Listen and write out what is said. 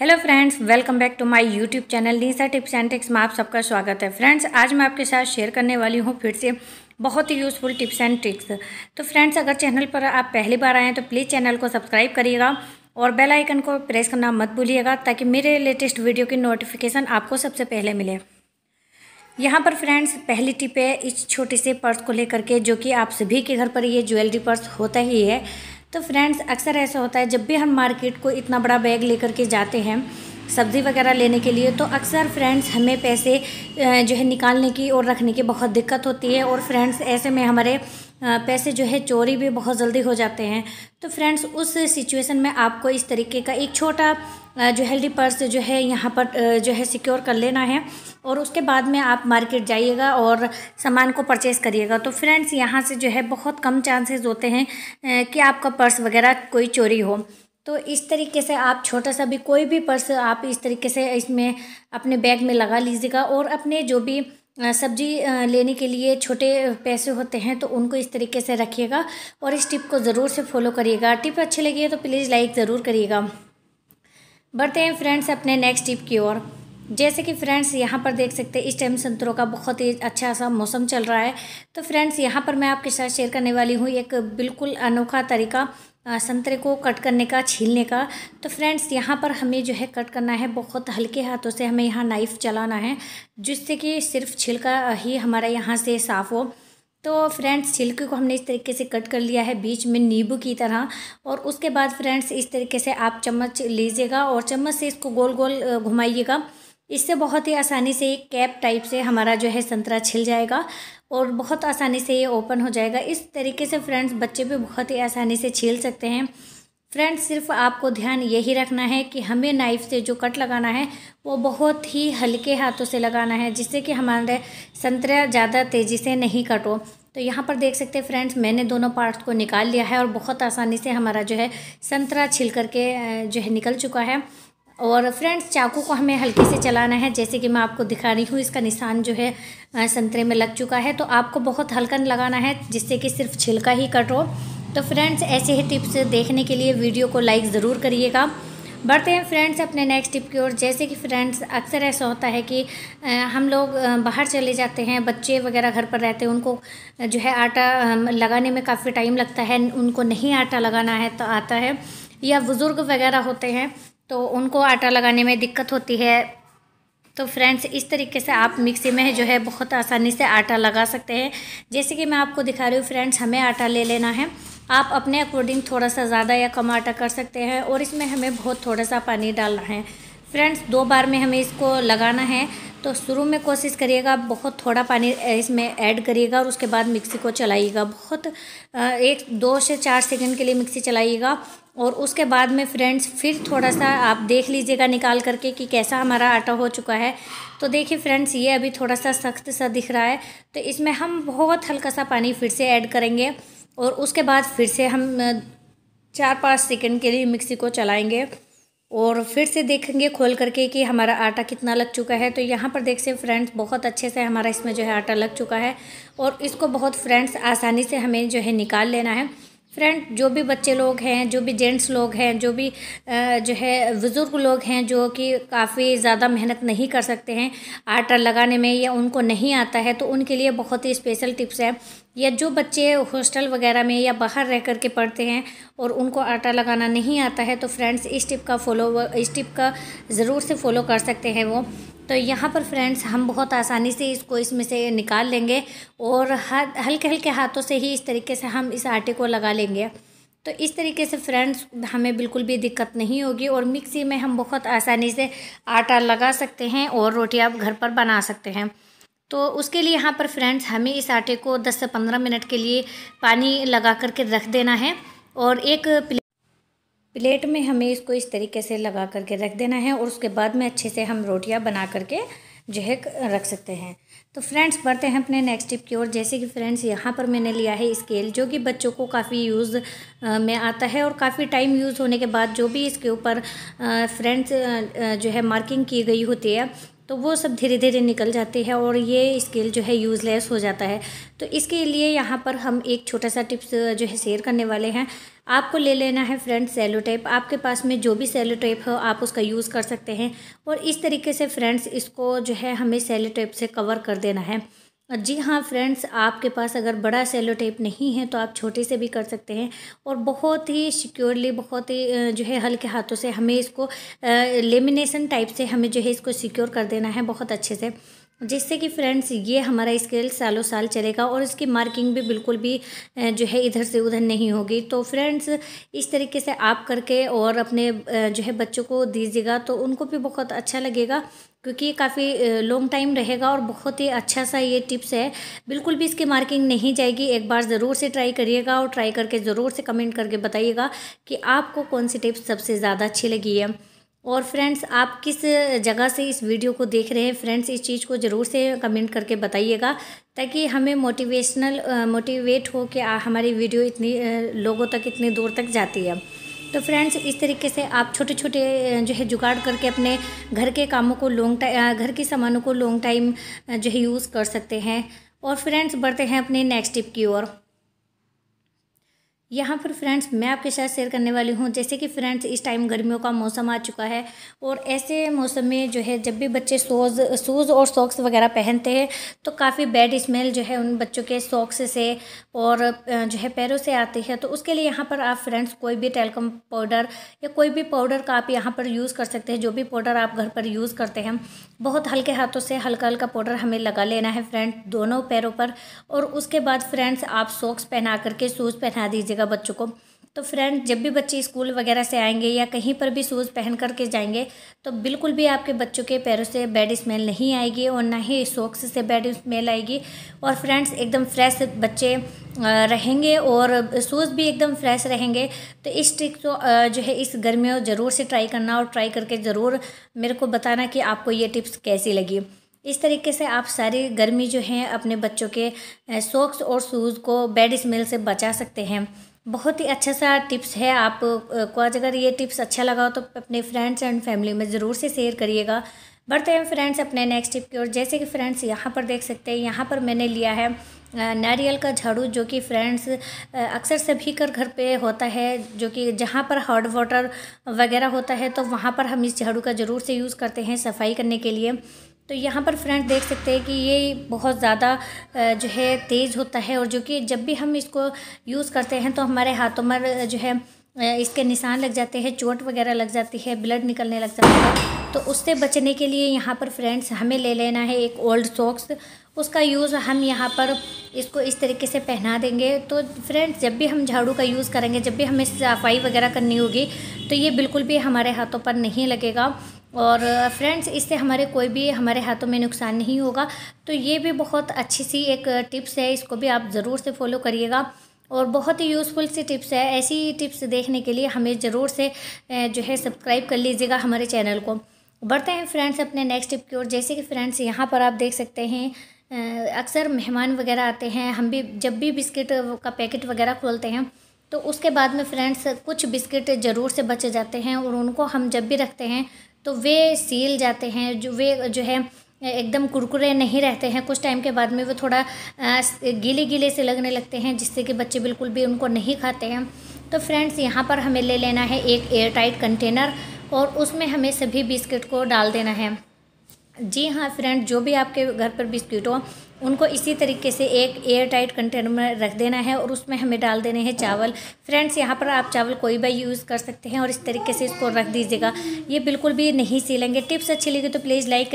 hello friends welcome back to my YouTube channel Neesa tips and tricks में आप सबका स्वागत है फ्रेंड्स आज मैं आपके साथ शेयर करने वाली हूँ फिर से बहुत ही यूज़फुल टिप्स एंड ट्रिक्स तो फ्रेंड्स अगर चैनल पर आप पहली बार आए हैं तो प्लीज़ चैनल को सब्सक्राइब करिएगा और बेल आइकन को प्रेस करना मत भूलिएगा ताकि मेरे लेटेस्ट वीडियो की नोटिफिकेशन आपको सबसे पहले मिले यहाँ पर फ्रेंड्स पहली टिप है इस छोटे से पर्स को लेकर के जो कि आप सभी के घर पर ये ज्वेलरी पर्स होता ही है तो फ्रेंड्स अक्सर ऐसा होता है जब भी हम मार्केट को इतना बड़ा बैग लेकर के जाते हैं सब्ज़ी वगैरह लेने के लिए तो अक्सर फ्रेंड्स हमें पैसे जो है निकालने की और रखने की बहुत दिक्कत होती है और फ्रेंड्स ऐसे में हमारे पैसे जो है चोरी भी बहुत जल्दी हो जाते हैं तो फ्रेंड्स उस सिचुएशन में आपको इस तरीके का एक छोटा जो हेल्दी पर्स जो है यहाँ पर जो है सिक्योर कर लेना है और उसके बाद में आप मार्केट जाइएगा और सामान को परचेज़ करिएगा तो फ्रेंड्स यहाँ से जो है बहुत कम चांसेस होते हैं कि आपका पर्स वगैरह कोई चोरी हो तो इस तरीके से आप छोटा सा भी कोई भी पर्स आप इस तरीके से इसमें अपने बैग में लगा लीजिएगा और अपने जो भी सब्जी लेने के लिए छोटे पैसे होते हैं तो उनको इस तरीके से रखिएगा और इस टिप को ज़रूर से फॉलो करिएगा टिप अच्छी लगी है तो प्लीज़ लाइक ज़रूर करिएगा बढ़ते हैं फ्रेंड्स अपने नेक्स्ट टिप की ओर जैसे कि फ्रेंड्स यहाँ पर देख सकते हैं इस टाइम संतरों का बहुत ही अच्छा सा मौसम चल रहा है तो फ्रेंड्स यहाँ पर मैं आपके साथ शेयर करने वाली हूँ एक बिल्कुल अनोखा तरीका संतरे को कट करने का छीलने का तो फ्रेंड्स यहाँ पर हमें जो है कट करना है बहुत हल्के हाथों से हमें यहाँ नाइफ़ चलाना है जिससे कि सिर्फ छिलका ही हमारा यहाँ से साफ़ हो तो फ्रेंड्स छिलके को हमने इस तरीके से कट कर लिया है बीच में नींबू की तरह और उसके बाद फ्रेंड्स इस तरीके से आप चम्मच लीजिएगा और चम्मच से इसको गोल गोल घुमाइएगा इससे बहुत ही आसानी से कैप टाइप से हमारा जो है संतरा छिल जाएगा और बहुत आसानी से ये ओपन हो जाएगा इस तरीके से फ्रेंड्स बच्चे भी बहुत ही आसानी से छील सकते हैं फ्रेंड्स सिर्फ आपको ध्यान यही रखना है कि हमें नाइफ़ से जो कट लगाना है वो बहुत ही हल्के हाथों से लगाना है जिससे कि हमारे संतरा ज़्यादा तेज़ी से नहीं कटो तो यहाँ पर देख सकते हैं फ्रेंड्स मैंने दोनों पार्ट्स को निकाल लिया है और बहुत आसानी से हमारा जो है संतरा छिल करके जो है निकल चुका है और फ्रेंड्स चाकू को हमें हल्के से चलाना है जैसे कि मैं आपको दिखा रही हूँ इसका निशान जो है संतरे में लग चुका है तो आपको बहुत हल्का लगाना है जिससे कि सिर्फ छिलका ही कट हो तो फ्रेंड्स ऐसे ही टिप्स देखने के लिए वीडियो को लाइक ज़रूर करिएगा बढ़ते हैं फ्रेंड्स अपने नेक्स्ट टिप की ओर जैसे कि फ्रेंड्स अक्सर ऐसा होता है कि हम लोग बाहर चले जाते हैं बच्चे वगैरह घर पर रहते हैं उनको जो है आटा लगाने में काफ़ी टाइम लगता है उनको नहीं आटा लगाना है तो आता है या बुज़ुर्ग वगैरह होते हैं तो उनको आटा लगाने में दिक्कत होती है तो फ्रेंड्स इस तरीके से आप मिक्सी में जो है बहुत आसानी से आटा लगा सकते हैं जैसे कि मैं आपको दिखा रही हूँ फ्रेंड्स हमें आटा ले लेना है आप अपने अकॉर्डिंग थोड़ा सा ज़्यादा या कम आटा कर सकते हैं और इसमें हमें बहुत थोड़ा सा पानी डालना है फ्रेंड्स दो बार में हमें इसको लगाना है तो शुरू में कोशिश करिएगा बहुत थोड़ा पानी इसमें ऐड करिएगा और उसके बाद मिक्सी को चलाइएगा बहुत एक दो से चार सेकंड के लिए मिक्सी चलाइएगा और उसके बाद में फ्रेंड्स फिर थोड़ा सा आप देख लीजिएगा निकाल करके कि कैसा हमारा आटा हो चुका है तो देखिए फ्रेंड्स ये अभी थोड़ा सा सख्त सा दिख रहा है तो इसमें हम बहुत हल्का सा पानी फिर से ऐड करेंगे और उसके बाद फिर से हम चार पाँच सेकेंड के लिए मिक्सी को चलाएँगे और फिर से देखेंगे खोल करके कि हमारा आटा कितना लग चुका है तो यहाँ पर देख से फ्रेंड्स बहुत अच्छे से हमारा इसमें जो है आटा लग चुका है और इसको बहुत फ्रेंड्स आसानी से हमें जो है निकाल लेना है फ्रेंड जो भी बच्चे लोग हैं जो भी जेंट्स लोग हैं जो भी जो है बुज़ुर्ग लोग हैं जो कि काफ़ी ज़्यादा मेहनत नहीं कर सकते हैं आटा लगाने में या उनको नहीं आता है तो उनके लिए बहुत ही स्पेशल टिप्स है या जो बच्चे हॉस्टल वगैरह में या बाहर रह कर के पढ़ते हैं और उनको आटा लगाना नहीं आता है तो फ्रेंड्स इस टिप का फॉलो इस टिप का ज़रूर से फॉलो कर सकते हैं वो तो यहाँ पर फ्रेंड्स हम बहुत आसानी से इसको इसमें से निकाल लेंगे और हल्के हल्के हाथों से ही इस तरीके से हम इस आटे को लगा लेंगे तो इस तरीके से फ्रेंड्स हमें बिल्कुल भी दिक्कत नहीं होगी और मिक्सी में हम बहुत आसानी से आटा लगा सकते हैं और रोटी आप घर पर बना सकते हैं तो उसके लिए यहाँ पर फ्रेंड्स हमें इस आटे को 10 से 15 मिनट के लिए पानी लगा करके रख देना है और एक प्लेट में हमें इसको इस तरीके से लगा करके रख देना है और उसके बाद में अच्छे से हम रोटियां बना करके जो है रख सकते हैं तो फ्रेंड्स बढ़ते हैं अपने नेक्स्ट टिप की ओर जैसे कि फ्रेंड्स यहाँ पर मैंने लिया है स्केल जो कि बच्चों को काफ़ी यूज़ में आता है और काफ़ी टाइम यूज़ होने के बाद जो भी इसके ऊपर फ्रेंड्स जो है मार्किंग की गई होती है तो वो सब धीरे धीरे निकल जाती है और ये स्केल जो है यूज़लेस हो जाता है तो इसके लिए यहाँ पर हम एक छोटा सा टिप्स जो है शेयर करने वाले हैं आपको ले लेना है फ्रेंड सेलो टेप आपके पास में जो भी सेलो टेप हो आप उसका यूज़ कर सकते हैं और इस तरीके से फ्रेंड्स इसको जो है हमें सेलो टेप से कवर कर देना है जी हाँ फ्रेंड्स आपके पास अगर बड़ा सेलो टेप नहीं है तो आप छोटे से भी कर सकते हैं और बहुत ही सिक्योरली बहुत ही जो है हल्के हाथों से हमें इसको लेमिनेशन टाइप से हमें जो है इसको सिक्योर कर देना है बहुत अच्छे से जिससे कि फ्रेंड्स ये हमारा स्केल सालों साल चलेगा और इसकी मार्किंग भी बिल्कुल भी जो है इधर से उधर नहीं होगी तो फ्रेंड्स इस तरीके से आप करके और अपने जो है बच्चों को दीजिएगा तो उनको भी बहुत अच्छा लगेगा क्योंकि ये काफ़ी लॉन्ग टाइम रहेगा और बहुत ही अच्छा सा ये टिप्स है बिल्कुल भी इसकी मार्किंग नहीं जाएगी एक बार ज़रूर से ट्राई करिएगा और ट्राई करके ज़रूर से कमेंट करके बताइएगा कि आपको कौन सी टिप्स सबसे ज़्यादा अच्छी लगी है और फ्रेंड्स आप किस जगह से इस वीडियो को देख रहे हैं फ्रेंड्स इस चीज़ को ज़रूर से कमेंट करके बताइएगा ताकि हमें मोटिवेशनल मोटिवेट हो कि हमारी वीडियो इतनी लोगों तक इतनी दूर तक जाती है तो फ्रेंड्स इस तरीके से आप छोटे छोटे जो है जुगाड़ करके अपने घर के कामों को लॉन्ग टाइम घर के सामानों को लॉन्ग टाइम जो है यूज़ कर सकते हैं और फ्रेंड्स बढ़ते हैं अपने नेक्स्ट टिप की ओर यहाँ पर फ्रेंड्स मैं आपके साथ शेयर करने वाली हूँ जैसे कि फ्रेंड्स इस टाइम गर्मियों का मौसम आ चुका है और ऐसे मौसम में जो है जब भी बच्चे सोज शूज़ और सॉक्स वगैरह पहनते हैं तो काफ़ी बैड स्मेल जो है उन बच्चों के सॉक्स से और जो है पैरों से आती है तो उसके लिए यहाँ पर आप फ्रेंड्स कोई भी टेलकम पाउडर या कोई भी पाउडर का आप यहाँ पर यूज़ कर सकते हैं जो भी पाउडर आप घर पर यूज़ करते हैं बहुत हल्के हाथों से हल्का हल्का पाउडर हमें लगा लेना है फ्रेंड दोनों पैरों पर और उसके बाद फ्रेंड्स आप सॉक्स पहना करके शूज़ पहना दीजिए दीजिएगा बच्चों को तो फ्रेंड जब भी बच्चे स्कूल वगैरह से आएंगे या कहीं पर भी शूज़ पहन करके जाएंगे तो बिल्कुल भी आपके बच्चों के पैरों से बैड स्मेल नहीं आएगी और ना ही सॉक्स से बैड स्मेल आएगी और फ्रेंड्स एकदम फ्रेश बच्चे रहेंगे और शूज़ भी एकदम फ्रेश रहेंगे तो इस ट्रिक को जो है इस गर्मियों ज़रूर से ट्राई करना और ट्राई करके ज़रूर मेरे को बताना कि आपको ये टिप्स कैसी लगी इस तरीके से आप सारी गर्मी जो है अपने बच्चों के सॉक्स और शूज़ को बैड स्मेल से बचा सकते हैं बहुत ही अच्छा सा टिप्स है आप को आज अगर ये टिप्स अच्छा लगा हो तो अपने फ्रेंड्स एंड फैमिली में ज़रूर से शेयर करिएगा बढ़ते हैं फ्रेंड्स अपने नेक्स्ट टिप की ओर जैसे कि फ्रेंड्स यहाँ पर देख सकते हैं यहाँ पर मैंने लिया है नारियल का झाड़ू जो कि फ्रेंड्स अक्सर सभी कर घर पे होता है जो कि जहाँ पर हॉट वाटर वगैरह होता है तो वहाँ पर हम इस झाड़ू का ज़रूर से यूज़ करते हैं सफाई करने के लिए तो यहाँ पर फ्रेंड देख सकते हैं कि ये बहुत ज़्यादा जो है तेज़ होता है और जो कि जब भी हम इसको यूज़ करते हैं तो हमारे हाथों में जो है इसके निशान लग जाते हैं चोट वगैरह लग जाती है ब्लड निकलने लग जाता है तो उससे बचने के लिए यहाँ पर फ्रेंड्स हमें ले लेना है एक ओल्ड सॉक्स उसका यूज़ हम यहाँ पर इसको इस तरीके से पहना देंगे तो फ्रेंड्स जब भी हम झाड़ू का यूज़ करेंगे जब भी हमें सफाई वगैरह करनी होगी तो ये बिल्कुल भी हमारे हाथों पर नहीं लगेगा और फ्रेंड्स इससे हमारे कोई भी हमारे हाथों में नुकसान नहीं होगा तो ये भी बहुत अच्छी सी एक टिप्स है इसको भी आप ज़रूर से फॉलो करिएगा और बहुत ही यूज़फुल सी टिप्स है ऐसी टिप्स देखने के लिए हमें ज़रूर से जो है सब्सक्राइब कर लीजिएगा हमारे चैनल को बढ़ते हैं फ्रेंड्स अपने नेक्स्ट टिप की ओर जैसे कि फ्रेंड्स यहाँ पर आप देख सकते हैं अक्सर मेहमान वगैरह आते हैं हम भी जब भी बिस्किट का पैकेट वगैरह खोलते हैं तो उसके बाद में फ्रेंड्स कुछ बिस्किट ज़रूर से बच जाते हैं और उनको हम जब भी रखते हैं तो वे सील जाते हैं जो वे जो है एकदम कुरकुरे नहीं रहते हैं कुछ टाइम के बाद में वो थोड़ा गीले गीले से लगने लगते हैं जिससे कि बच्चे बिल्कुल भी उनको नहीं खाते हैं तो फ्रेंड्स यहाँ पर हमें ले लेना है एक एयर टाइट कंटेनर और उसमें हमें सभी बिस्किट को डाल देना है जी हाँ फ्रेंड जो भी आपके घर पर बिस्किट हो उनको इसी तरीके से एक एयर टाइट कंटेनर में रख देना है और उसमें हमें डाल देने हैं चावल फ्रेंड्स यहाँ पर आप चावल कोई भी यूज़ कर सकते हैं और इस तरीके से इसको रख दीजिएगा ये बिल्कुल भी नहीं सीलेंगे टिप्स अच्छी लगी तो प्लीज़ लाइक